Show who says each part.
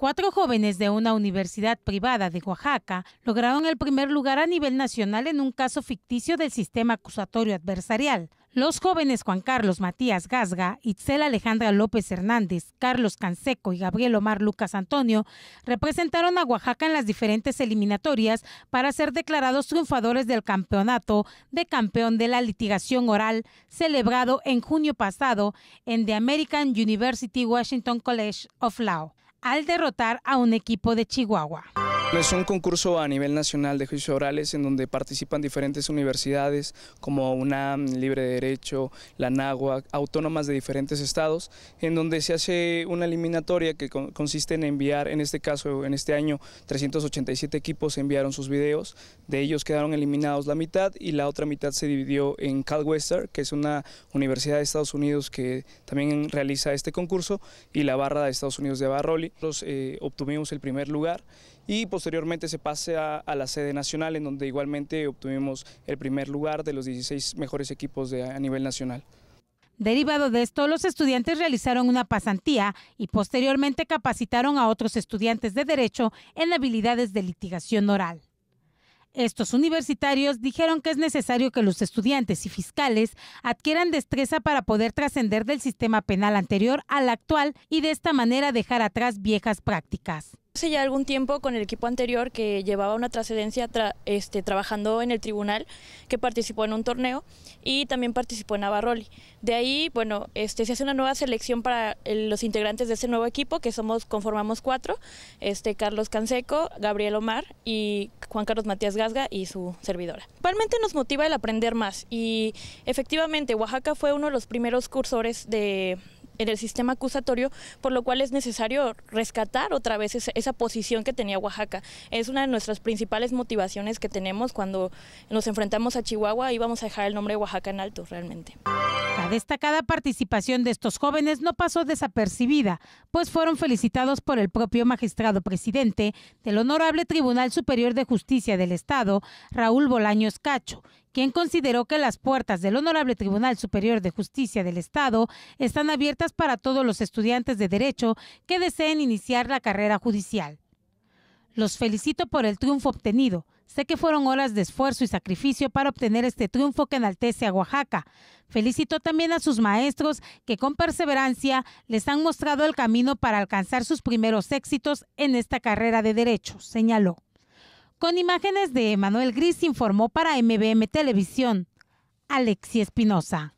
Speaker 1: Cuatro jóvenes de una universidad privada de Oaxaca lograron el primer lugar a nivel nacional en un caso ficticio del sistema acusatorio adversarial. Los jóvenes Juan Carlos Matías Gasga, Itzel Alejandra López Hernández, Carlos Canseco y Gabriel Omar Lucas Antonio representaron a Oaxaca en las diferentes eliminatorias para ser declarados triunfadores del campeonato de campeón de la litigación oral celebrado en junio pasado en The American University Washington College of Law al derrotar a un equipo de Chihuahua.
Speaker 2: Es un concurso a nivel nacional de juicios orales en donde participan diferentes universidades como UNAM, mm, Libre de Derecho, la NAGUA, autónomas de diferentes estados, en donde se hace una eliminatoria que consiste en enviar, en este caso, en este año, 387 equipos enviaron sus videos, de ellos quedaron eliminados la mitad y la otra mitad se dividió en Western, que es una universidad de Estados Unidos que también realiza este concurso, y la barra de Estados Unidos de Barroli. Nosotros eh, obtuvimos el primer lugar y posteriormente se pase a, la sede nacional en donde igualmente obtuvimos el primer lugar de los 16 mejores equipos a nivel nacional.
Speaker 1: Derivado de esto, los estudiantes realizaron una pasantía y posteriormente capacitaron a otros estudiantes de derecho en habilidades de litigación oral. Estos universitarios dijeron que es necesario que los estudiantes y fiscales adquieran destreza para poder trascender del sistema penal anterior al actual y de esta manera dejar atrás viejas prácticas
Speaker 3: ya algún tiempo con el equipo anterior que llevaba una trascendencia este, trabajando en el tribunal, que participó en un torneo y también participó en Navarroli. De ahí, bueno, este, se hace una nueva selección para los integrantes de ese nuevo equipo, que somos, conformamos cuatro, este, Carlos Canseco, Gabriel Omar y Juan Carlos Matías Gasga y su servidora. Realmente nos motiva el aprender más y efectivamente Oaxaca fue uno de los primeros cursores de, en el sistema acusatorio, por lo cual es necesario rescatar otra vez esa, posición que tenía Oaxaca. Es una de nuestras principales motivaciones que tenemos cuando nos enfrentamos a Chihuahua y vamos a dejar el nombre de Oaxaca en alto
Speaker 1: realmente. La destacada participación de estos jóvenes no pasó desapercibida, pues fueron felicitados por el propio magistrado presidente del Honorable Tribunal Superior de Justicia del Estado, Raúl Bolaños Cacho, quien consideró que las puertas del Honorable Tribunal Superior de Justicia del Estado están abiertas para todos los estudiantes de Derecho que deseen iniciar la carrera judicial. Los felicito por el triunfo obtenido Sé que fueron horas de esfuerzo y sacrificio para obtener este triunfo que enaltece a Oaxaca. Felicitó también a sus maestros que con perseverancia les han mostrado el camino para alcanzar sus primeros éxitos en esta carrera de derecho, señaló. Con imágenes de Emanuel Gris informó para MBM Televisión, Alexi Espinosa.